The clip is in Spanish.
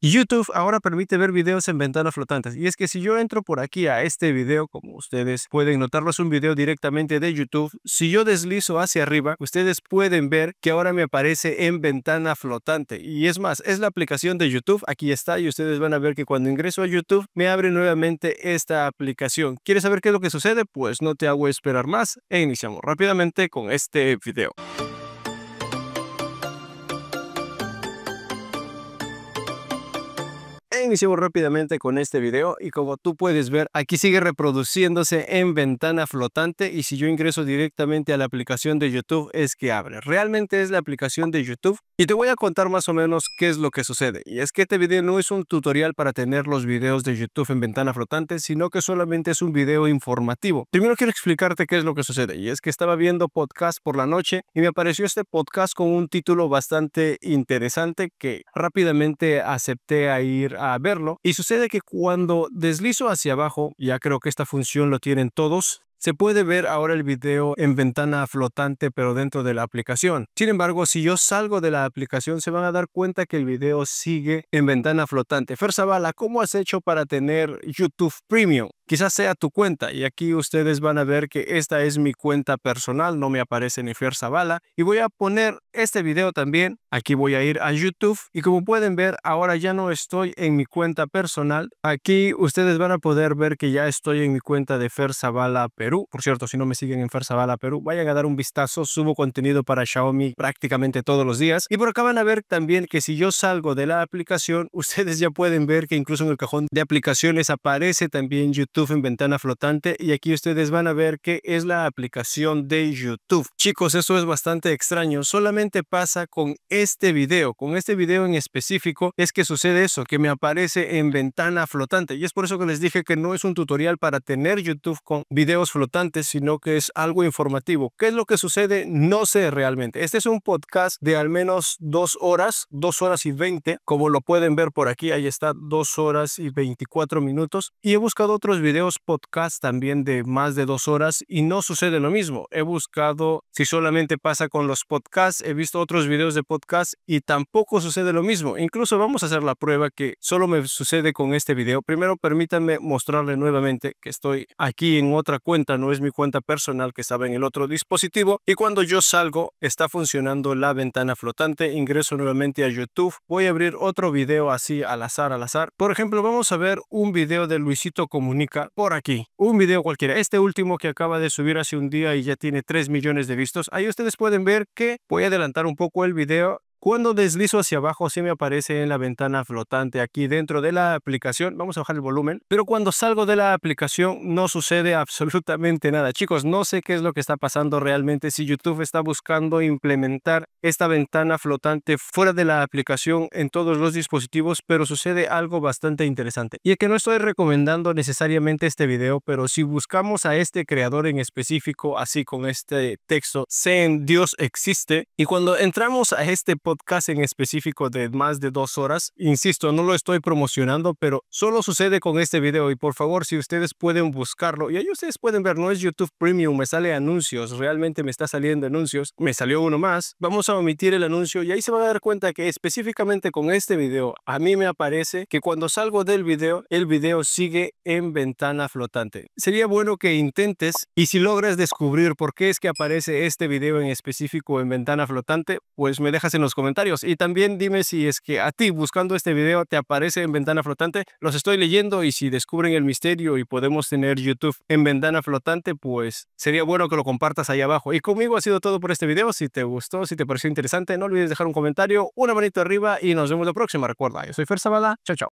YouTube ahora permite ver videos en ventanas flotantes y es que si yo entro por aquí a este video, como ustedes pueden notarlo, es un video directamente de YouTube, si yo deslizo hacia arriba, ustedes pueden ver que ahora me aparece en ventana flotante y es más, es la aplicación de YouTube, aquí está y ustedes van a ver que cuando ingreso a YouTube me abre nuevamente esta aplicación. ¿Quieres saber qué es lo que sucede? Pues no te hago esperar más e iniciamos rápidamente con este video. Iniciamos rápidamente con este video y como tú puedes ver, aquí sigue reproduciéndose en ventana flotante y si yo ingreso directamente a la aplicación de YouTube es que abre. Realmente es la aplicación de YouTube y te voy a contar más o menos qué es lo que sucede. Y es que este vídeo no es un tutorial para tener los videos de YouTube en ventana flotante, sino que solamente es un video informativo. Primero quiero explicarte qué es lo que sucede y es que estaba viendo podcast por la noche y me apareció este podcast con un título bastante interesante que rápidamente acepté a ir a a verlo. Y sucede que cuando deslizo hacia abajo, ya creo que esta función lo tienen todos, se puede ver ahora el video en ventana flotante pero dentro de la aplicación. Sin embargo, si yo salgo de la aplicación se van a dar cuenta que el video sigue en ventana flotante. Fer Zavala, ¿cómo has hecho para tener YouTube Premium? Quizás sea tu cuenta y aquí ustedes van a ver que esta es mi cuenta personal, no me aparece ni Fer Zavala y voy a poner este video también. Aquí voy a ir a YouTube y como pueden ver ahora ya no estoy en mi cuenta personal. Aquí ustedes van a poder ver que ya estoy en mi cuenta de Fer Zavala por cierto, si no me siguen en Farsabala Perú, vayan a dar un vistazo. Subo contenido para Xiaomi prácticamente todos los días. Y por acá van a ver también que si yo salgo de la aplicación, ustedes ya pueden ver que incluso en el cajón de aplicaciones aparece también YouTube en ventana flotante. Y aquí ustedes van a ver que es la aplicación de YouTube. Chicos, eso es bastante extraño. Solamente pasa con este video. Con este video en específico es que sucede eso, que me aparece en ventana flotante. Y es por eso que les dije que no es un tutorial para tener YouTube con videos flotantes sino que es algo informativo. ¿Qué es lo que sucede? No sé realmente. Este es un podcast de al menos dos horas, dos horas y veinte, como lo pueden ver por aquí, ahí está, dos horas y veinticuatro minutos. Y he buscado otros videos podcast también de más de dos horas y no sucede lo mismo. He buscado si solamente pasa con los podcasts, he visto otros videos de podcast y tampoco sucede lo mismo. Incluso vamos a hacer la prueba que solo me sucede con este video. Primero permítanme mostrarle nuevamente que estoy aquí en otra cuenta no es mi cuenta personal que estaba en el otro dispositivo y cuando yo salgo está funcionando la ventana flotante, ingreso nuevamente a YouTube, voy a abrir otro video así al azar, al azar. Por ejemplo, vamos a ver un video de Luisito Comunica por aquí, un video cualquiera, este último que acaba de subir hace un día y ya tiene 3 millones de vistos. Ahí ustedes pueden ver que voy a adelantar un poco el video cuando deslizo hacia abajo, sí me aparece en la ventana flotante aquí dentro de la aplicación. Vamos a bajar el volumen. Pero cuando salgo de la aplicación, no sucede absolutamente nada. Chicos, no sé qué es lo que está pasando realmente. Si YouTube está buscando implementar esta ventana flotante fuera de la aplicación en todos los dispositivos, pero sucede algo bastante interesante. Y es que no estoy recomendando necesariamente este video, pero si buscamos a este creador en específico, así con este texto, en Dios existe, y cuando entramos a este podcast en específico de más de dos horas. Insisto, no lo estoy promocionando, pero solo sucede con este video y por favor, si ustedes pueden buscarlo, y ahí ustedes pueden ver, no es YouTube Premium, me sale anuncios, realmente me está saliendo anuncios, me salió uno más, vamos a omitir el anuncio y ahí se va a dar cuenta que específicamente con este video, a mí me aparece que cuando salgo del video, el video sigue en ventana flotante. Sería bueno que intentes y si logras descubrir por qué es que aparece este video en específico en ventana flotante, pues me dejas en los comentarios. Y también dime si es que a ti buscando este video te aparece en ventana flotante. Los estoy leyendo y si descubren el misterio y podemos tener YouTube en ventana flotante, pues sería bueno que lo compartas ahí abajo. Y conmigo ha sido todo por este video. Si te gustó, si te pareció interesante, no olvides dejar un comentario, una manito arriba y nos vemos la próxima. Recuerda, yo soy Fer Zavala. Chao, chao.